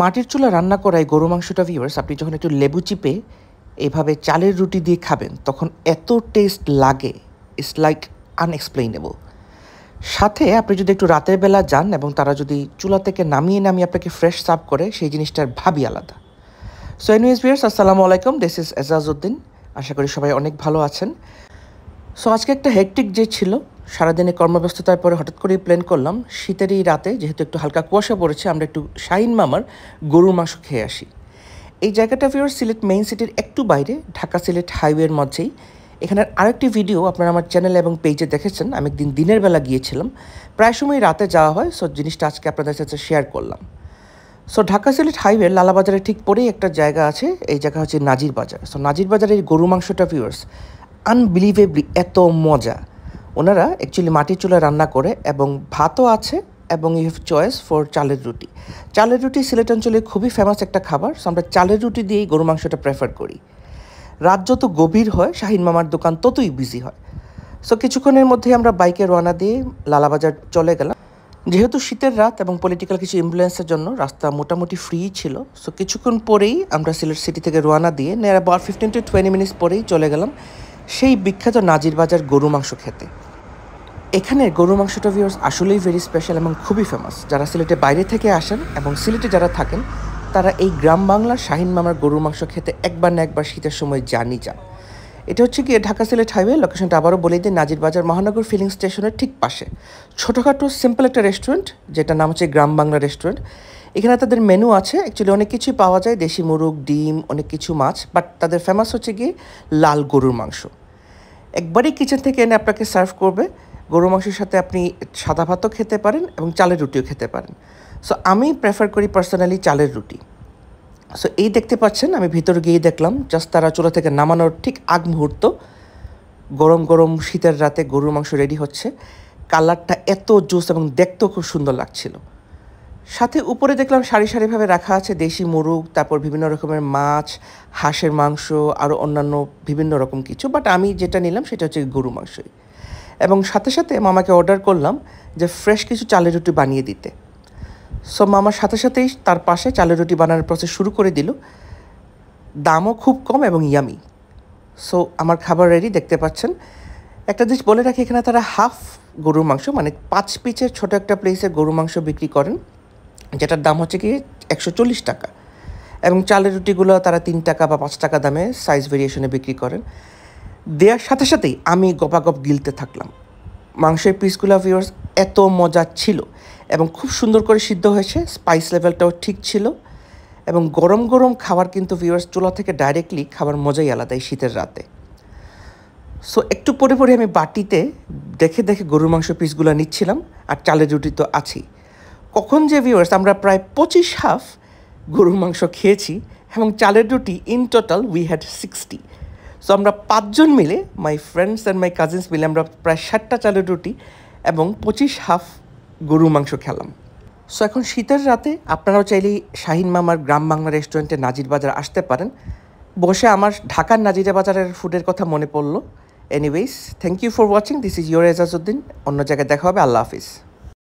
মাটির চুলা রান্না করা এই গরু মাংসটা ভিউয়ার্স আপনি যখন একটু লেবু চিপে এভাবে চালের রুটি দিয়ে খাবেন তখন এত টেস্ট লাগে ইটস লাইক আনএক্সপ্লেইনেবল সাথে আপনি যদি একটু রাতের বেলা যান এবং তারা যদি চুলা থেকে নামিয়ে নামিয়ে আপনাকে ফ্রেশ সার্ভ করে সেই জিনিসটার ভাবি আলাদা সো এনিউজ ভিউয়ার্স আসসালামু আলাইকুম দিস ইজ এজাজউদ্দিন আশা করি সবাই অনেক ভালো আছেন সো আজকে একটা হেকটিক যে ছিল সারাদিনে কর্মব্যস্ততার পরে হঠাৎ করে প্ল্যান করলাম শীতের এই রাতে যেহেতু একটু হালকা কুয়াশা পড়েছে আমরা একটু শাইন মামার গরুর মাংস খেয়ে আসি এই জায়গাটা ফিওর সিলেট মেইন সিটির একটু বাইরে ঢাকা সিলেট হাইওয়ের মধ্যেই এখানের আরেকটি ভিডিও আপনারা আমার চ্যানেলে এবং পেজে দেখেছেন আমি একদিন দিনের বেলা গিয়েছিলাম প্রায় সময় রাতে যাওয়া হয় সো জিনিসটা আজকে আপনাদের সাথে শেয়ার করলাম সো ঢাকা সিলেট হাইওয়ে লালাবাজারের ঠিক পরেই একটা জায়গা আছে এই জায়গা হচ্ছে নাজির বাজার সো নাজির বাজারের গরু মাংসটা ফিওর্স আনবিলিভেবলি এত মজা ওনারা অ্যাকচুয়ালি মাটির চুলা রান্না করে এবং ভাতও আছে এবং ইউ হ্যাভ চয়েস ফর চালের রুটি চালের রুটি সিলেট অঞ্চলে খুবই ফেমাস একটা খাবার সো আমরা চালের রুটি দিয়েই গরু মাংসটা প্রেফার করি রাত যত গভীর হয় শাহিন মামার দোকান ততই বিজি হয় সো কিছুক্ষণের মধ্যে আমরা বাইকে রওনা দিয়ে লালাবাজার চলে গেলাম যেহেতু শীতের রাত এবং পলিটিক্যাল কিছু অ্যাম্বুলেন্সের জন্য রাস্তা মোটামুটি ফ্রি ছিল সো কিছুক্ষণ পরেই আমরা সিলেট সিটি থেকে রওনা দিয়ে নেয়ার about fifteen to twenty minutes পরেই চলে গেলাম সেই বিখ্যাত নাজির বাজার গরু মাংস খেতে এখানের গরু মাংসটা ভিউর্স আসলেই ভেরি স্পেশাল এবং খুবই ফেমাস যারা সিলেটে বাইরে থেকে আসেন এবং সিলেটে যারা থাকেন তারা এই গ্রাম বাংলার শাহিন মামার গরু মাংস খেতে একবার না একবার শীতের সময় জানি যান এটা হচ্ছে গিয়ে ঢাকা সিলেট হাইওয়ে লোকেশনটা আবারও বলে দিই নাজির বাজার মহানগর ফিলিং স্টেশনের ঠিক পাশে ছোটোখাটো সিম্পল একটা রেস্টুরেন্ট যেটা নাম হচ্ছে গ্রাম বাংলা রেস্টুরেন্ট এখানে তাদের মেনু আছে অ্যাকচুয়ালি অনেক কিছুই পাওয়া যায় দেশি মোরগ ডিম অনেক কিছু মাছ বাট তাদের ফেমাস হচ্ছে গিয়ে লাল গরুর মাংস একবারই কিচেন থেকে এনে আপনাকে সার্ভ করবে গরু মাংসের সাথে আপনি সাদা ভাতও খেতে পারেন এবং চালের রুটিও খেতে পারেন সো আমি প্রেফার করি পার্সোনালি চালের রুটি সো এই দেখতে পাচ্ছেন আমি ভিতর গিয়ে দেখলাম জাস্ট তারা চুলা থেকে নামানোর ঠিক আগ মুহূর্ত গরম গরম শীতের রাতে গরুর মাংস রেডি হচ্ছে কালারটা এত জুস এবং দেখতেও খুব সুন্দর লাগছিলো সাথে উপরে দেখলাম সারি সারিভাবে রাখা আছে দেশি মুরুগ তারপর বিভিন্ন রকমের মাছ হাঁসের মাংস আরও অন্যান্য বিভিন্ন রকম কিছু বাট আমি যেটা নিলাম সেটা হচ্ছে গরু মাংসই এবং সাথে সাথে মামাকে অর্ডার করলাম যে ফ্রেশ কিছু চালের রুটি বানিয়ে দিতে সো মামার সাথে সাথেই তার পাশে চালের রুটি বানানোর প্রসেস শুরু করে দিল দামও খুব কম এবং ইয়ামি সো আমার খাবার রেডি দেখতে পাচ্ছেন একটা জিনিস বলে রাখি এখানে তারা হাফ গরুর মাংস মানে পাঁচ পিচের ছোটো একটা প্লেসে গরুর মাংস বিক্রি করেন যেটার দাম হচ্ছে কি একশো চল্লিশ টাকা এবং চালের রুটিগুলো তারা তিন টাকা বা পাঁচ টাকা দামে সাইজ ভেরিয়েশনে বিক্রি করেন দেওয়ার সাথে সাথেই আমি গপাগপ গিলতে থাকলাম মাংসের পিসগুলো ভিওর্স এত মজা ছিল এবং খুব সুন্দর করে সিদ্ধ হয়েছে স্পাইস লেভেলটাও ঠিক ছিল এবং গরম গরম খাবার কিন্তু ভিউয়ার্স চুলা থেকে ডাইরেক্টলি খাবার মজাই আলাদা এই শীতের রাতে সো একটু পরে পরে আমি বাটিতে দেখে দেখে গরুর মাংস পিসগুলো নিচ্ছিলাম আর চালের রুটি তো আছেই কখন যে ভিউয়ার্স আমরা প্রায় পঁচিশ হাফ গরুর মাংস খেয়েছি এবং চালের রুটি in total we had sixty so আমরা পাঁচজন মিলে my friends and my cousins মিলে আমরা প্রায় ষাটটা চালের রুটি এবং পঁচিশ হাফ গরু মাংস খেলাম সো এখন শীতের রাতে আপনারাও চাইলেই শাহিন মামার গ্রাম বাংলা রেস্টুরেন্টে নাজির বাজার আসতে পারেন বসে আমার ঢাকার নাজিরা বাজারের ফুডের কথা মনে পড়লো anyways thank you for watching this is Ejaz Ejazuddin অন্য জায়গায় দেখা হবে আল্লাহ হাফিজ